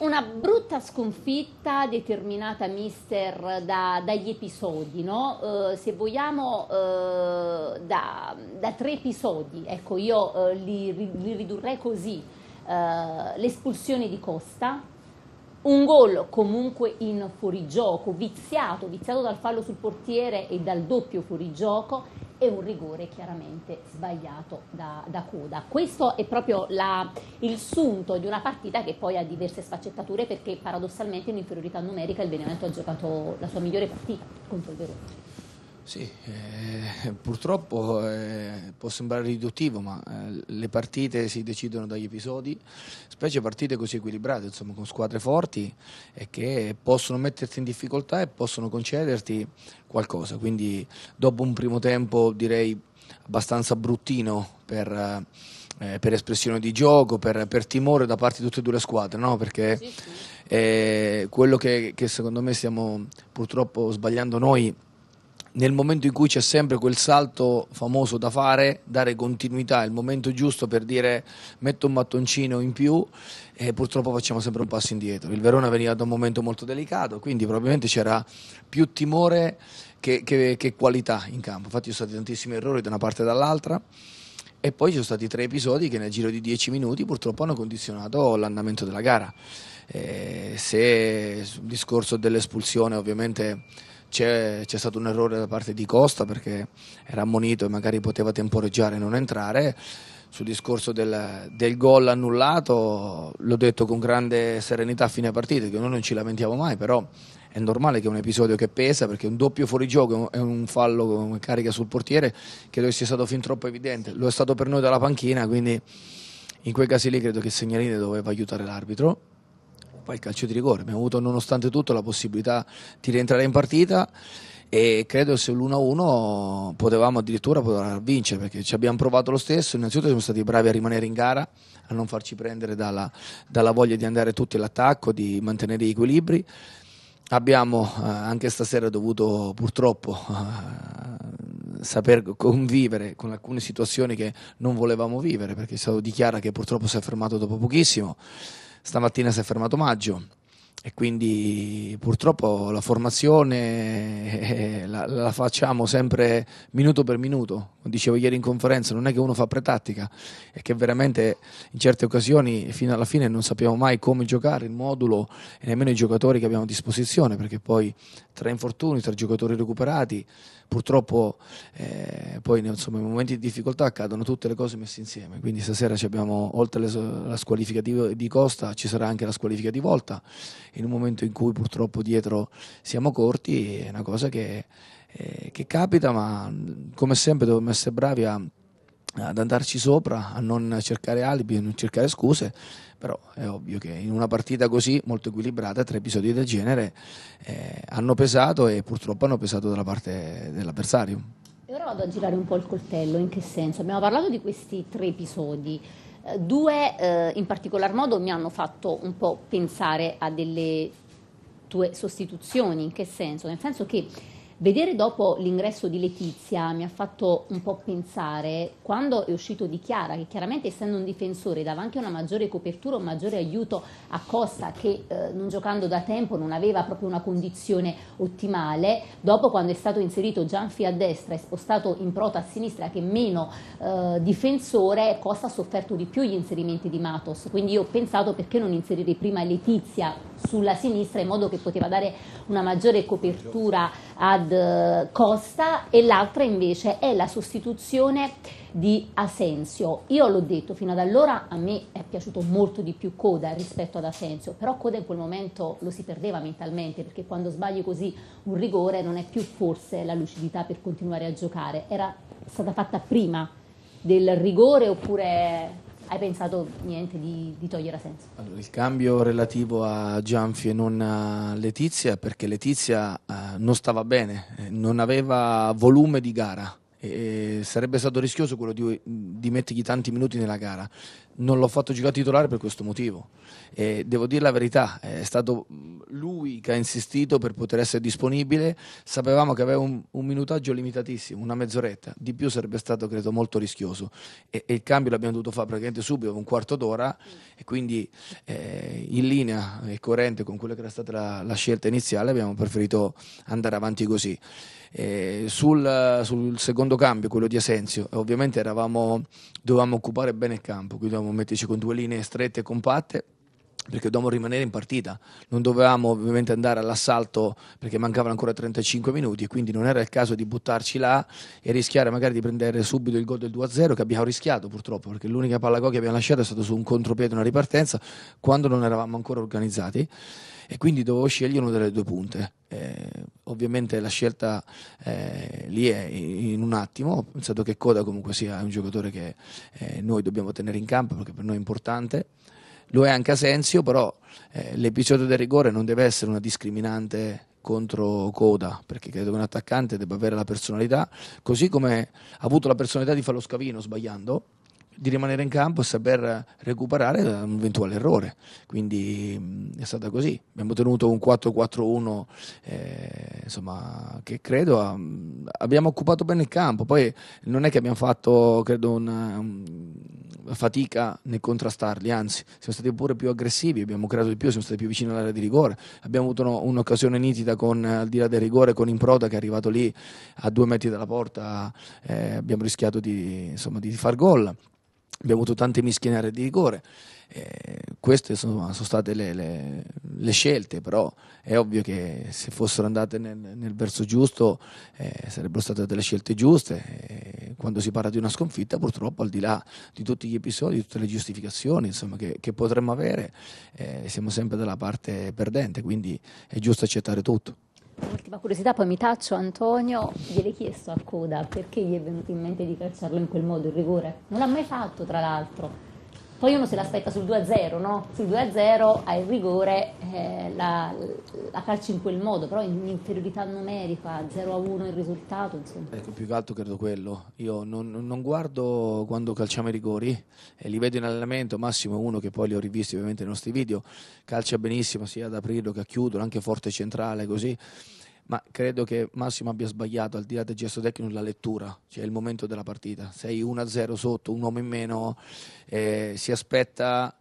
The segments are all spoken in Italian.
una brutta sconfitta determinata, mister, da, dagli episodi, no? eh, se vogliamo, eh, da, da, tre episodi, ecco, io eh, li, li, ridurrei così, eh, l'espulsione di Costa, un gol comunque in fuorigioco, viziato, viziato dal fallo sul portiere e dal doppio fuorigioco, e un rigore chiaramente sbagliato da, da coda. Questo è proprio la, il sunto di una partita che poi ha diverse sfaccettature perché paradossalmente in inferiorità numerica il Benevento ha giocato la sua migliore partita contro il Verona. Sì, eh, purtroppo eh, può sembrare riduttivo, ma eh, le partite si decidono dagli episodi, specie partite così equilibrate, insomma, con squadre forti e che possono metterti in difficoltà e possono concederti qualcosa. Quindi dopo un primo tempo direi abbastanza bruttino per, eh, per espressione di gioco, per, per, timore da parte di tutte e due le squadre, no? perché sì, sì. Eh, quello che, che secondo me stiamo purtroppo sbagliando noi nel momento in cui c'è sempre quel salto famoso da fare, dare continuità, il momento giusto per dire metto un mattoncino in più e purtroppo facciamo sempre un passo indietro. Il Verona veniva da un momento molto delicato, quindi probabilmente c'era più timore che, che, che qualità in campo. Infatti ci sono stati tantissimi errori da una parte e dall'altra e poi ci sono stati tre episodi che nel giro di dieci minuti purtroppo hanno condizionato l'andamento della gara. Eh, se il discorso dell'espulsione ovviamente c'è, c'è, stato un errore da parte di Costa perché era ammonito e magari poteva temporeggiare e non entrare. Sul discorso del, del gol annullato, l'ho detto con grande serenità a fine partita, che noi non ci lamentiamo mai, però è normale che un episodio che pesa perché un doppio fuorigioco è un fallo con carica sul portiere credo sia stato fin troppo evidente lo è stato per noi dalla panchina quindi in quei casi lì credo che Segnalini doveva aiutare l'arbitro poi il calcio di rigore. Abbiamo avuto nonostante tutto la possibilità di rientrare in partita e credo se l'1-1 potevamo addirittura poter vincere perché ci abbiamo provato lo stesso, innanzitutto siamo stati bravi a rimanere in gara, a non farci prendere dalla, dalla voglia di andare tutti all'attacco, di mantenere gli equilibri. Abbiamo eh, anche stasera dovuto purtroppo eh, saper convivere con alcune situazioni che non volevamo vivere perché è stato dichiarato che purtroppo si è fermato dopo pochissimo. Stamattina si è fermato Maggio, e quindi purtroppo la formazione eh, la, la, facciamo sempre minuto per minuto. Come dicevo ieri in conferenza, non è che uno fa pretattica, è che veramente in certe occasioni fino alla fine non sappiamo mai come giocare il modulo e nemmeno i giocatori che abbiamo a disposizione, perché poi tra infortuni, tra giocatori recuperati, purtroppo eh, poi insomma, in momenti di difficoltà accadono tutte le cose messe insieme. Quindi stasera abbiamo, oltre alla squalifica di, di Costa, ci sarà anche la squalifica di Volta in un momento in cui purtroppo dietro siamo corti, è una cosa che, eh, che capita, ma come sempre dobbiamo essere bravi a, ad andarci sopra, a non cercare alibi, a non cercare scuse, però è ovvio che in una partita così molto equilibrata tre episodi del genere eh, hanno pesato e purtroppo hanno pesato dalla parte dell'avversario. E ora vado a girare un po' il coltello, in che senso? Abbiamo parlato di questi tre episodi, due eh, in particolar modo mi hanno fatto un po' pensare a delle tue sostituzioni, in che senso? Nel senso che Vedere dopo l'ingresso di Letizia mi ha fatto un po' pensare quando è uscito di Chiara, che chiaramente essendo un difensore dava anche una maggiore copertura, un maggiore aiuto a Costa che eh, non giocando da tempo non aveva proprio una condizione ottimale, dopo quando è stato inserito Gianfi a destra e spostato in prota a sinistra che meno eh, difensore, Costa ha sofferto di più gli inserimenti di Matos, quindi io ho pensato perché non inserire prima Letizia sulla sinistra in modo che poteva dare una maggiore copertura ad ad eh, Costa e l'altra invece è la sostituzione di Asensio. Io l'ho detto, fino ad allora a me è piaciuto molto di più Coda rispetto ad Asensio, però Coda in quel momento lo si perdeva mentalmente perché quando sbagli così un rigore non è più forse la lucidità per continuare a giocare, era stata fatta prima del rigore oppure hai pensato niente di, di togliere senso? Allora, il cambio relativo a Gianfi e non a Letizia, perché Letizia eh, non stava bene, eh, non aveva volume di gara. E sarebbe stato rischioso quello di, di mettergli tanti minuti nella gara non l'ho fatto giocare titolare per questo motivo. E devo dire la verità, è stato lui che ha insistito per poter essere disponibile. Sapevamo che aveva un, un minutaggio limitatissimo, una mezz'oretta. Di più sarebbe stato, credo, molto rischioso. E, e il cambio l'abbiamo dovuto fare praticamente subito, un quarto d'ora. E quindi eh, in linea e coerente con quella che era stata la, la scelta iniziale, abbiamo preferito andare avanti così. Eh, sul, sul, secondo cambio, quello di Asensio, ovviamente eravamo, dovevamo occupare bene il campo, quindi dobbiamo metterci con due linee strette e compatte perché dovevamo rimanere in partita, non dovevamo ovviamente andare all'assalto perché mancavano ancora 35 minuti e quindi non era il caso di buttarci là e rischiare magari di prendere subito il gol del 2-0 che abbiamo rischiato purtroppo perché l'unica palla gol che abbiamo lasciato è stata su un contropiede, una ripartenza quando non eravamo ancora organizzati e quindi dovevo scegliere una delle due punte. Eh, ovviamente la scelta eh, lì è in un attimo, ho pensato che Coda comunque sia un giocatore che eh, noi dobbiamo tenere in campo perché per noi è importante lo è anche Asensio, però eh, l'episodio del rigore non deve essere una discriminante contro Coda, perché credo che un attaccante debba avere la personalità, così come ha avuto la personalità di fare lo scavino sbagliando, di rimanere in campo e saper recuperare un eventuale errore. Quindi è stata così. Abbiamo tenuto un 4-4-1, eh, insomma, che credo a, ah, abbiamo occupato bene il campo. Poi non è che abbiamo fatto, credo, una, una fatica nel contrastarli, anzi, siamo stati pure più aggressivi, abbiamo creato di più, siamo stati più vicini all'area di rigore. Abbiamo avuto no, un'occasione nitida con, al di là del rigore con Improda che è arrivato lì a due metri dalla porta, eh, abbiamo rischiato di, insomma, di far gol abbiamo avuto tante mischie in mischianare di rigore. Eh, queste sono, sono state le, le, le, scelte, però è ovvio che se fossero andate nel, nel verso giusto eh, sarebbero state delle scelte giuste. Eh, quando si parla di una sconfitta, purtroppo, al di là di tutti gli episodi, di tutte le giustificazioni insomma, che, che, potremmo avere, eh, siamo sempre dalla parte perdente, quindi è giusto accettare tutto. Ultima curiosità, poi mi taccio Antonio, gliel'hai chiesto a Coda perché gli è venuto in mente di calciarlo in quel modo il rigore? Non l'ha mai fatto, tra l'altro. Poi uno se l'aspetta sul 2-0, no? Sul 2-0 il rigore eh, la, la calci in quel modo, però in inferiorità numerica, 0-1 il risultato, insomma. Ecco, più che altro credo quello. Io non, non guardo quando calciamo i rigori, e eh, li vedo in allenamento, Massimo è uno che poi li ho rivisti ovviamente nei nostri video, calcia benissimo sia ad aprirlo che a chiudere, anche forte centrale così ma credo che Massimo abbia sbagliato, al di là del gesto tecnico, la lettura, cioè il momento della partita. Sei 1-0 sotto, un uomo in meno, eh, si aspetta...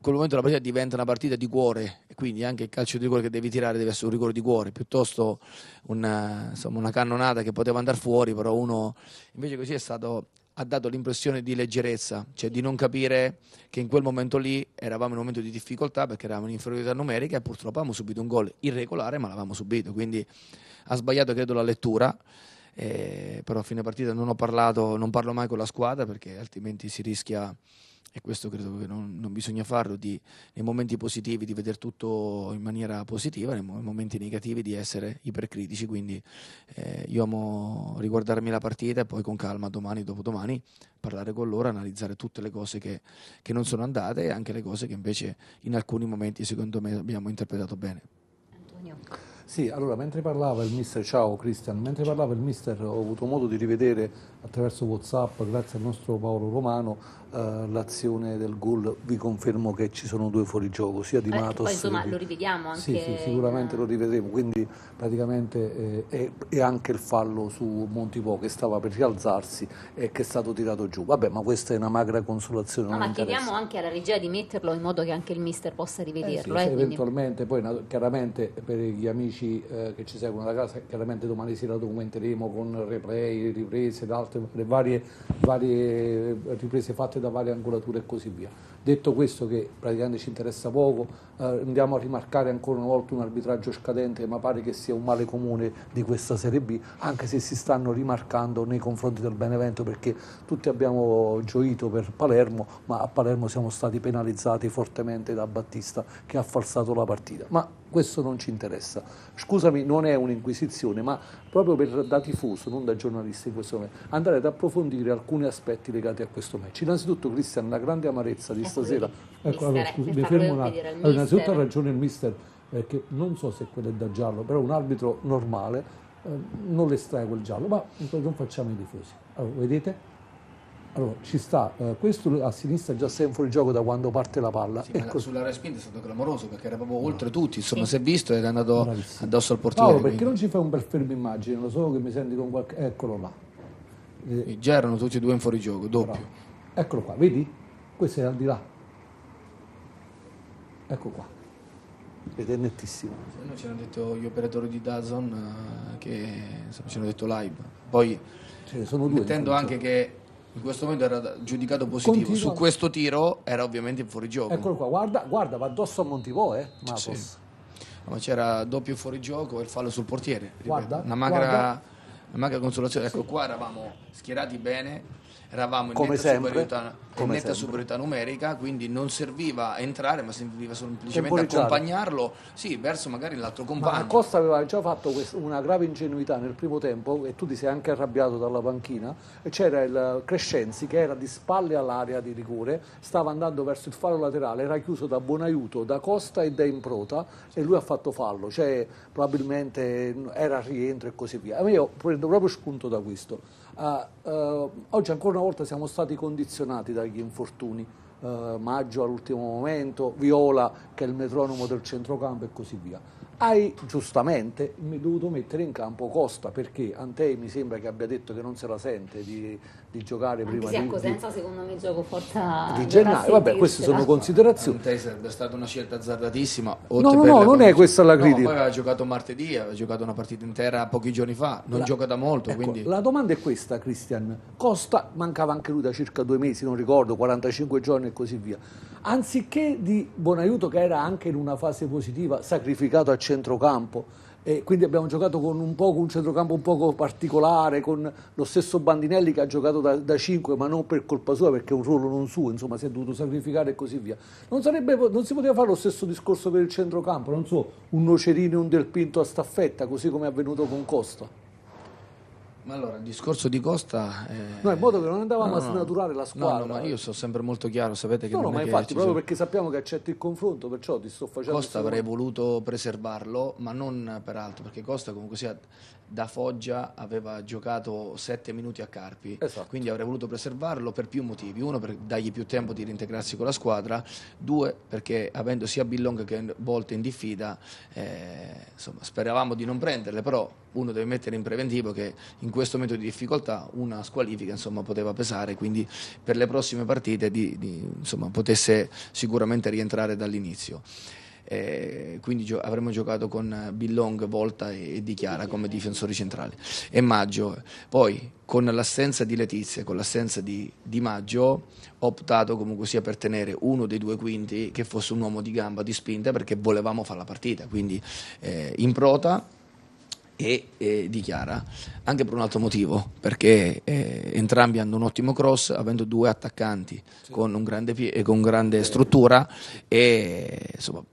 Quel momento la partita diventa una partita di cuore e quindi anche il calcio di rigore che devi tirare deve essere un rigore di cuore, piuttosto una, insomma, una cannonata che poteva andare fuori, però uno invece così è stato ha dato l'impressione di leggerezza, cioè di non capire che in quel momento lì eravamo in un momento di difficoltà perché eravamo in inferiorità numerica e purtroppo avevamo subito un gol irregolare ma l'avevamo subito, quindi ha sbagliato credo la lettura, eh, però a fine partita non ho parlato, non parlo mai con la squadra perché altrimenti si rischia e questo credo che non, non bisogna farlo, di, nei momenti positivi di vedere tutto in maniera positiva, nei momenti negativi di essere ipercritici, quindi eh, io amo riguardarmi la partita e poi con calma domani, dopodomani, parlare con loro, analizzare tutte le cose che, che non sono andate e anche le cose che invece in alcuni momenti secondo me abbiamo interpretato bene. Antonio. Sì, allora mentre parlava il mister, ciao Cristian, mentre parlava il mister ho avuto modo di rivedere attraverso Whatsapp, grazie al nostro Paolo Romano, eh, l'azione del gol, vi confermo che ci sono due fuorigioco, sia di eh, Matos... Poi insomma di... lo rivediamo anche... Sì, sì sicuramente in... lo rivedremo, quindi praticamente eh, è, è, anche il fallo su Montipò che stava per rialzarsi e che è stato tirato giù. Vabbè, ma questa è una magra consolazione. No, ma interessa. chiediamo anche alla regia di metterlo in modo che anche il mister possa eh rivederlo. Sì, eh, eventualmente, quindi... poi chiaramente per gli amici eh, che ci seguono da casa, chiaramente domani sera documenteremo con replay, riprese d'altro fatte, le varie, varie riprese fatte da varie angolature e così via. Detto questo che praticamente ci interessa poco, eh, andiamo a rimarcare ancora una volta un arbitraggio scadente, ma pare che sia un male comune di questa Serie B, anche se si stanno rimarcando nei confronti del Benevento perché tutti abbiamo gioito per Palermo, ma a Palermo siamo stati penalizzati fortemente da Battista che ha falsato la partita. Ma questo non ci interessa. Scusami, non è un'inquisizione, ma proprio per, da tifoso, non da giornalista in questo momento, andare ad approfondire alcuni aspetti legati a questo match. Innanzitutto, Cristian, la grande amarezza di eh stasera. Ecco, ecco, allora, scusi, eh, mi fermo un attimo. Allora, innanzitutto ha ragione il mister, perché eh, non so se quello è da giallo, però un arbitro normale eh, non le estrae quel giallo, ma non facciamo i tifosi. Allora, vedete? Allora, ci sta, eh, questo a sinistra già sei fuori gioco da quando parte la palla. Sì, ecco. Sulla respinta è stato clamoroso perché era proprio no. tutti, insomma, sì. si è visto ed è andato Bravissimo. addosso al portiere. Paolo, perché quindi. non ci fai un bel fermo immagine? Lo so che mi senti con qualche... Eccolo là. Eh. Già erano tutti e due in gioco, doppio. Bravo. Eccolo qua, vedi? questo era al di là. Ecco qua. Ed è nettissimo. Noi ci hanno detto gli operatori di Dazon eh, che insomma, ci hanno detto live. Poi sono due mettendo diciamo. anche che in questo momento era giudicato positivo. Continua. Su questo tiro era ovviamente fuori gioco. Eccolo qua, guarda, guarda va addosso a Montivò, eh, sì. Ma c'era doppio fuorigioco e il fallo sul portiere. Guarda, una magra, una magra consolazione. Ecco, sì. qua eravamo schierati bene eravamo in come netta, superiorità, in netta superiorità, numerica, quindi non serviva entrare, ma serviva semplicemente accompagnarlo sì, verso magari l'altro compagno. Ma Costa aveva già fatto una grave ingenuità nel primo tempo e tu ti sei anche arrabbiato dalla panchina. C'era il Crescenzi che era di spalle all'area di rigore, stava andando verso il faro laterale, era chiuso da Buonaiuto, da Costa e da Improta e lui ha fatto fallo, cioè probabilmente era rientro e così via. Ma Io prendo proprio spunto da questo. Ah, eh, oggi ancora una volta siamo stati condizionati dagli infortuni, eh, Maggio all'ultimo momento, Viola che è il metronomo del centrocampo e così via. Hai giustamente dovuto mettere in campo Costa perché Antei mi sembra che abbia detto che non se la sente di di giocare prima se di... a Cosenza ecco, di, secondo me gioco forza... Di gennaio, vabbè queste sono considerazioni. Per te sarebbe stata una scelta azzardatissima. No, no, no, non è questa la critica. No, poi aveva giocato martedì, aveva giocato una partita intera pochi giorni fa, non la... gioca da molto, ecco, quindi... La domanda è questa, Cristian. Costa, mancava anche lui da circa due mesi, non ricordo, 45 giorni e così via. Anziché di Buonaiuto, che era anche in una fase positiva, sacrificato a centrocampo, e quindi abbiamo giocato con un, poco, un centrocampo un poco particolare, con lo stesso Bandinelli che ha giocato da, da 5, ma non per colpa sua, perché è un ruolo non suo, insomma si è dovuto sacrificare e così via. Non, sarebbe, non si poteva fare lo stesso discorso per il centrocampo, non so, un Nocerino e un Del Pinto a staffetta, così come è avvenuto con Costa. Ma allora, il discorso di Costa... Eh... No, in modo che non andavamo no, no, a snaturare la squadra. No, no, ma io sono sempre molto chiaro, sapete che... No, no, ma infatti, ci... proprio perché sappiamo che accetti il confronto, perciò ti sto facendo... Costa avrei voluto preservarlo, ma non per altro, perché Costa comunque sia da Foggia aveva giocato sette minuti a Carpi, esatto. quindi avrei voluto preservarlo per più motivi. Uno, per dargli più tempo di reintegrarsi con la squadra, due, perché avendo sia Billong che Bolt in diffida, eh, insomma, speravamo di non prenderle, però uno deve mettere in preventivo che in questo momento di difficoltà una squalifica insomma, poteva pesare, quindi per le prossime partite di, di, insomma, potesse sicuramente rientrare dall'inizio. Eh, quindi gio- avremmo giocato con Billong, Volta e, e Di Chiara come difensori centrali e Maggio poi con l'assenza di Letizia con l'assenza di, di Maggio ho optato comunque sia per tenere uno dei due quinti che fosse un uomo di gamba di spinta perché volevamo fare la partita quindi eh, in prota e eh, dichiara anche per un altro motivo perché eh, entrambi hanno un ottimo cross avendo due attaccanti sì. con, un grande, con grande struttura e insomma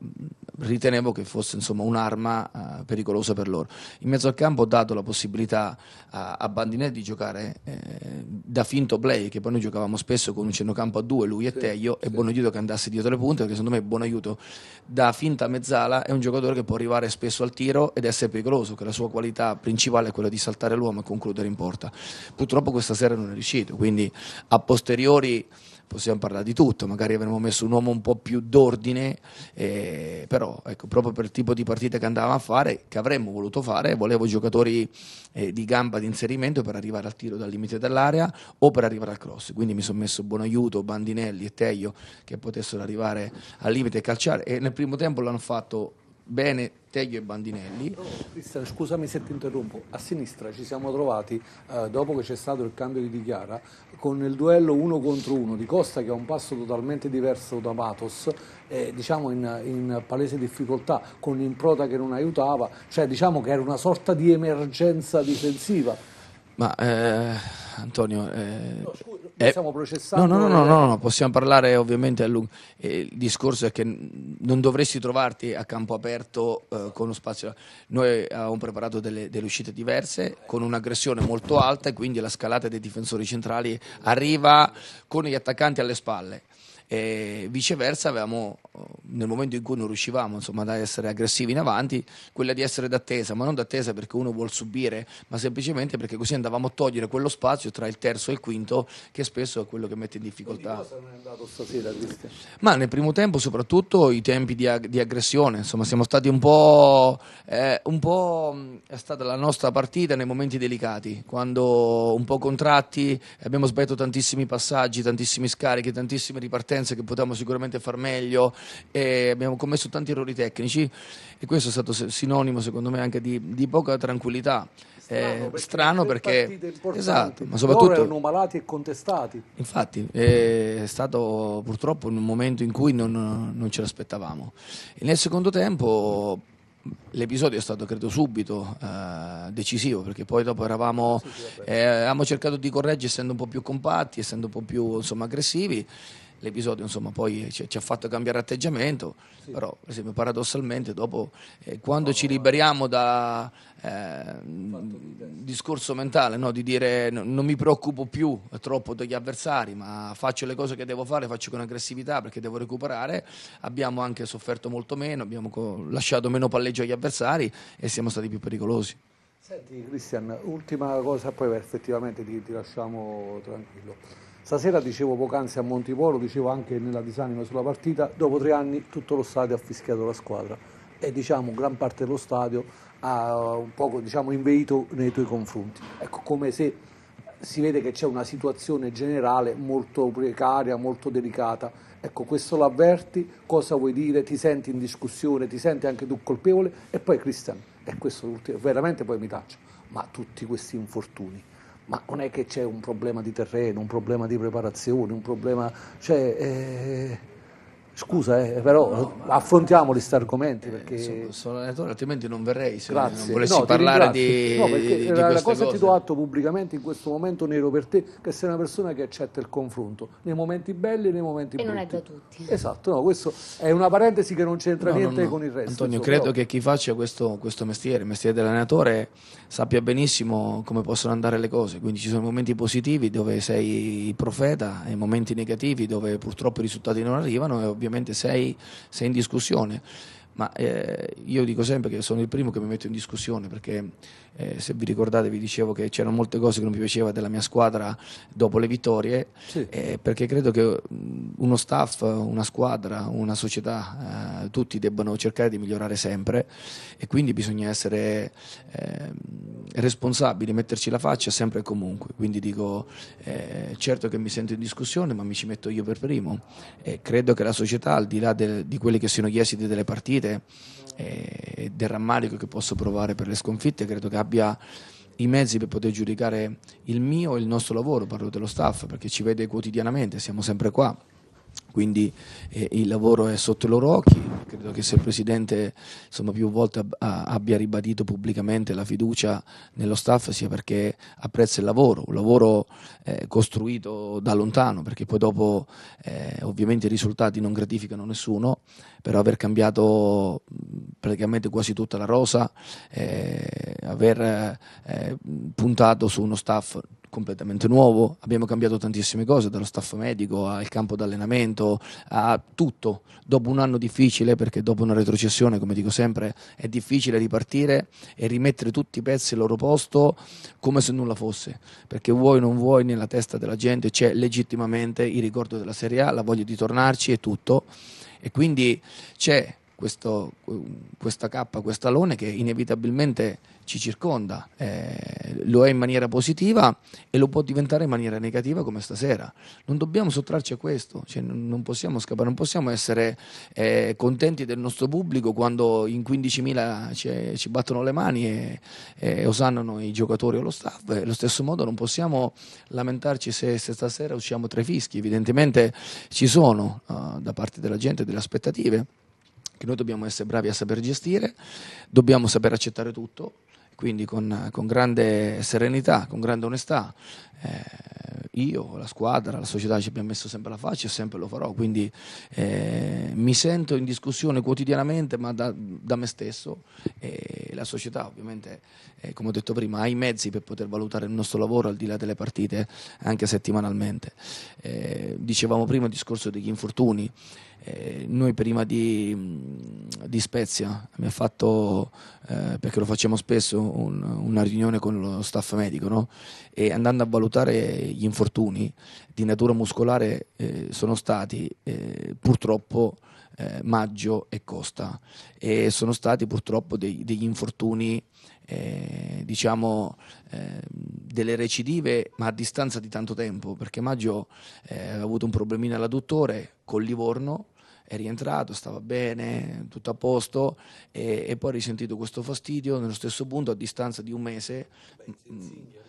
ritenevo che fosse insomma, un'arma eh, pericolosa per loro. In mezzo al campo ho dato la possibilità a, a Bandinetti di giocare eh, da finto play, che poi noi giocavamo spesso con un centrocampo a due, lui e sì, Teio, sì. e Buonaiuto che andasse dietro le punte, perché secondo me Buonaiuto da finta mezzala è un giocatore che può arrivare spesso al tiro ed essere pericoloso, che la sua qualità principale è quella di saltare l'uomo e concludere in porta. Purtroppo questa sera non è riuscito, quindi a posteriori possiamo parlare di tutto, magari avremmo messo un uomo un po' più d'ordine, eh, però ecco, proprio per il tipo di partita che andavamo a fare, che avremmo voluto fare, volevo giocatori eh, di gamba di inserimento per arrivare al tiro dal limite dell'area o per arrivare al cross, quindi mi sono messo buon aiuto, Bandinelli e Teglio che potessero arrivare al limite e calciare e nel primo tempo l'hanno fatto bene Teglio e Bandinelli. Oh, Cristian, scusami se ti interrompo. A sinistra ci siamo trovati, eh, dopo che c'è stato il cambio di Dichiara, con il duello uno contro uno di Costa, che ha un passo totalmente diverso da Matos, eh, diciamo in, in, palese difficoltà, con l'improta che non aiutava, cioè diciamo che era una sorta di emergenza difensiva ma eh, Antonio, eh, no, scusa, eh, stiamo processando. No no, no no, eh. no, possiamo parlare ovviamente a lungo. Eh, il discorso è che non dovresti trovarti a campo aperto con lo spazio. Noi avevamo preparato delle, delle uscite diverse con un'aggressione molto alta e quindi la scalata dei difensori centrali arriva con gli attaccanti alle spalle e viceversa avevamo, eh, nel momento in cui non riuscivamo insomma, ad essere aggressivi in avanti, quella di essere d'attesa, ma non d'attesa perché uno vuole subire, ma semplicemente perché così andavamo a togliere quello spazio tra il terzo e il quinto che spesso è quello che mette in difficoltà. Cosa non è andato stasera? Cristian? Ma nel primo tempo soprattutto i tempi di, ag- di aggressione, insomma siamo stati un po', eh, un po' è stata la nostra partita nei momenti delicati, quando un po' contratti, abbiamo sbagliato tantissimi passaggi, tantissimi scarichi, tantissime ripartenze partenza che potevamo sicuramente far meglio e abbiamo commesso tanti errori tecnici e questo è stato sinonimo secondo me anche di, di poca tranquillità. Eh, strano perché, esatto, ma soprattutto erano malati e contestati. Infatti, eh, è stato purtroppo un momento in cui non, non ce l'aspettavamo. E nel secondo tempo L'episodio è stato, credo, subito eh, decisivo perché poi dopo eravamo, eh, cercato di correggere essendo un po' più compatti, essendo un po' più insomma, aggressivi l'episodio insomma, poi ci, ci, ha fatto cambiare atteggiamento, sì. però per esempio, paradossalmente dopo eh, quando no, ci liberiamo da eh, discorso mentale, no? di dire no, non mi preoccupo più troppo degli avversari, ma faccio le cose che devo fare, faccio con aggressività perché devo recuperare, abbiamo anche sofferto molto meno, abbiamo lasciato meno palleggio agli avversari e siamo stati più pericolosi. Senti Cristian, ultima cosa, poi effettivamente ti, ti lasciamo tranquillo. Stasera dicevo poc'anzi a Montipolo, dicevo anche nella disanima sulla partita, dopo tre anni tutto lo stadio ha fischiato la squadra e diciamo gran parte dello stadio ha eh, un poco diciamo, inveito nei tuoi confronti. Ecco come se si vede che c'è una situazione generale molto precaria, molto delicata. Ecco, questo l'avverti, cosa vuoi dire, ti senti in discussione, ti senti anche tu colpevole e poi Cristian, e questo veramente poi mi taccio, ma tutti questi infortuni ma non è che c'è un problema di terreno, un problema di preparazione, un problema... Cioè, eh, Scusa, eh, però no, affrontiamo questi argomenti. Eh, perché... Sono, sono, allenatore, altrimenti non verrei se Grazie. non volessi no, parlare di. No, perché di, di la, la cosa che ti do atto pubblicamente in questo momento nero per te, che sei una persona che accetta il confronto nei momenti belli e nei momenti e brutti. E non è da tutti. Esatto, no, questo è una parentesi che non c'entra no, niente con il resto. Antonio, credo però... che chi faccia questo, questo mestiere, il mestiere dell'allenatore, sappia benissimo come possono andare le cose. Quindi ci sono momenti positivi dove sei profeta e momenti negativi dove purtroppo i risultati non arrivano e ovviamente ovviamente sei, sei in discussione ma eh, io dico sempre che sono il primo che mi metto in discussione perché eh, se vi ricordate vi dicevo che c'erano molte cose che non mi piaceva della mia squadra dopo le vittorie, sì. eh, perché credo che uno staff, una squadra, una società, eh, tutti debbano cercare di migliorare sempre e quindi bisogna essere ehm, responsabili, metterci la faccia sempre e comunque. Quindi dico, eh, certo che mi sento in discussione, ma mi ci metto io per primo. credo che la società, al di là de, di quelli che siano gli esiti delle partite, sconfitte e eh, del rammarico che posso provare per le sconfitte, credo che abbia i mezzi per poter giudicare il mio e il nostro lavoro, parlo dello staff, perché ci vede quotidianamente, siamo sempre qua quindi eh, il lavoro è sotto i loro occhi, credo che se il Presidente insomma, più volte ab abbia ribadito pubblicamente la fiducia nello staff sia perché apprezza il lavoro, un lavoro eh, costruito da lontano, perché poi dopo eh, ovviamente i risultati non gratificano nessuno, però aver cambiato praticamente quasi tutta la rosa, eh, aver eh, puntato su uno staff completamente nuovo, abbiamo cambiato tantissime cose, dallo staff medico al campo d'allenamento, a tutto. Dopo un anno difficile, perché dopo una retrocessione, come dico sempre, è difficile ripartire e rimettere tutti i pezzi al loro posto come se nulla fosse, perché vuoi o non vuoi nella testa della gente c'è legittimamente il ricordo della Serie A, la voglia di tornarci e tutto. E quindi c'è questo, questa cappa, questo alone che inevitabilmente ci circonda. Eh, lo è in maniera positiva e lo può diventare in maniera negativa come stasera. Non dobbiamo sottrarci a questo, cioè, non possiamo scappare, non possiamo essere eh, contenti del nostro pubblico quando in 15.000 ci, ci battono le mani e, e, osannano i giocatori o lo staff. E eh, allo stesso modo non possiamo lamentarci se, se stasera usciamo tra i fischi, evidentemente ci sono uh, da parte della gente delle aspettative che noi dobbiamo essere bravi a saper gestire, dobbiamo saper accettare tutto, quindi con, con grande serenità, con grande onestà. Eh, io, la squadra, la società ci abbiamo messo sempre la faccia e sempre lo farò, quindi eh, mi sento in discussione quotidianamente, ma da, da me stesso e la società ovviamente, eh, come ho detto prima, ha i mezzi per poter valutare il nostro lavoro al di là delle partite, anche settimanalmente. Eh, dicevamo prima il discorso degli infortuni eh, noi prima di, di, Spezia abbiamo fatto, eh, perché lo facciamo spesso, un, una riunione con lo staff medico no? e andando a valutare gli infortuni di natura muscolare eh, sono stati eh, purtroppo eh, Maggio e Costa e sono stati purtroppo dei, degli infortuni eh, diciamo eh, delle recidive ma a distanza di tanto tempo perché Maggio eh, aveva avuto un problemino all'adduttore con Livorno è rientrato, stava bene, tutto a posto e, e poi ha risentito questo fastidio nello stesso punto a distanza di un mese. Beh,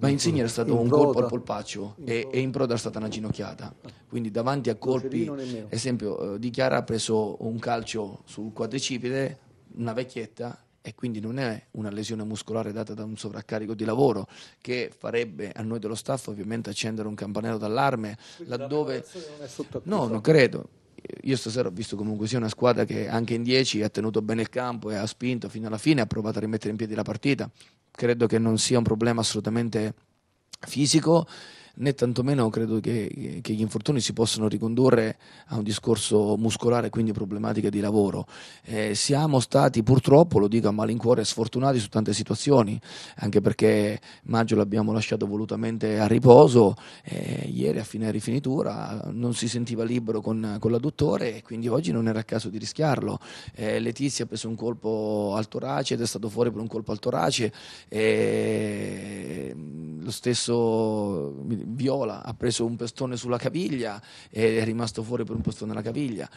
ma Insigne era stato in un colpo al polpaccio e, e, in proda è stata una ginocchiata. Quindi davanti a colpi, esempio, eh, Di Chiara ha preso un calcio sul quadricipite, una vecchietta e quindi non è una lesione muscolare data da un sovraccarico di lavoro che farebbe a noi dello staff ovviamente accendere un campanello d'allarme laddove... No, non credo io stasera ho visto comunque sia una squadra che anche in 10 ha tenuto bene il campo e ha spinto fino alla fine, ha provato a rimettere in piedi la partita. Credo che non sia un problema assolutamente fisico né tantomeno credo che, che, gli infortuni si possano ricondurre a un discorso muscolare, quindi problematiche di lavoro. Eh, siamo stati purtroppo, lo dico a malincuore, sfortunati su tante situazioni, anche perché maggio l'abbiamo lasciato volutamente a riposo, eh, ieri a fine rifinitura non si sentiva libero con, con l'adduttore e quindi oggi non era a caso di rischiarlo. Eh, Letizia ha preso un colpo al torace ed è stato fuori per un colpo al torace. Eh, lo stesso Viola ha preso un pestone sulla caviglia e è rimasto fuori per un pestone alla caviglia.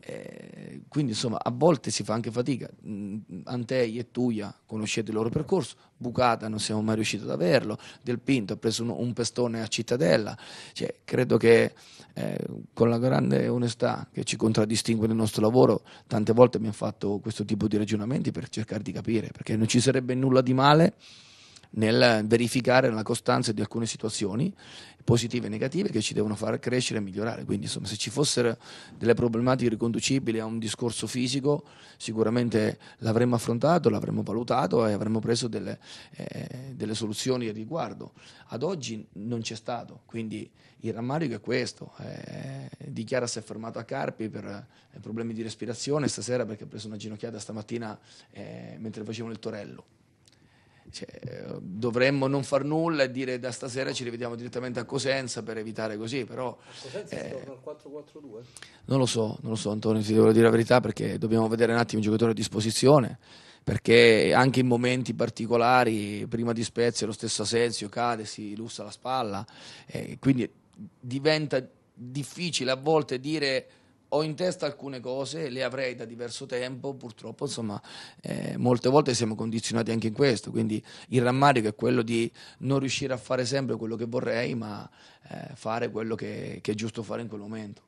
Eh, quindi insomma a volte si fa anche fatica. Mm, Antei e Tuia conoscete il loro percorso, Bucata non siamo mai riusciti ad averlo, Del Pinto ha preso un, un pestone a Cittadella. Cioè, credo che eh, con la grande onestà che ci contraddistingue nel nostro lavoro, tante volte abbiamo fatto questo tipo di ragionamenti per cercare di capire, perché non ci sarebbe nulla di male nel verificare la costanza di alcune situazioni positive e negative che ci devono far crescere e migliorare. Quindi, insomma, se ci fossero delle problematiche riconducibili a un discorso fisico, sicuramente l'avremmo affrontato, l'avremmo valutato e avremmo preso delle, eh, delle soluzioni al riguardo. Ad oggi non c'è stato, quindi il rammarico è questo. Eh, di si è fermato a Carpi per eh, problemi di respirazione stasera perché ha preso una ginocchiata stamattina eh, mentre facevano il torello cioè, eh, dovremmo non far nulla e dire da stasera ci rivediamo direttamente a Cosenza per evitare così, però... Cosenza eh, torna al 4-4-2? Non lo so, non lo so Antonio, ti devo dire la verità perché dobbiamo vedere un attimo il giocatore a disposizione, perché anche in momenti particolari, prima di Spezia lo stesso Asensio cade, si lussa la spalla, eh, quindi diventa difficile a volte dire ho in testa alcune cose, le avrei da diverso tempo, purtroppo insomma eh, molte volte siamo condizionati anche in questo, quindi il rammarico è quello di non riuscire a fare sempre quello che vorrei, ma eh, fare quello che, che è giusto fare in quel momento.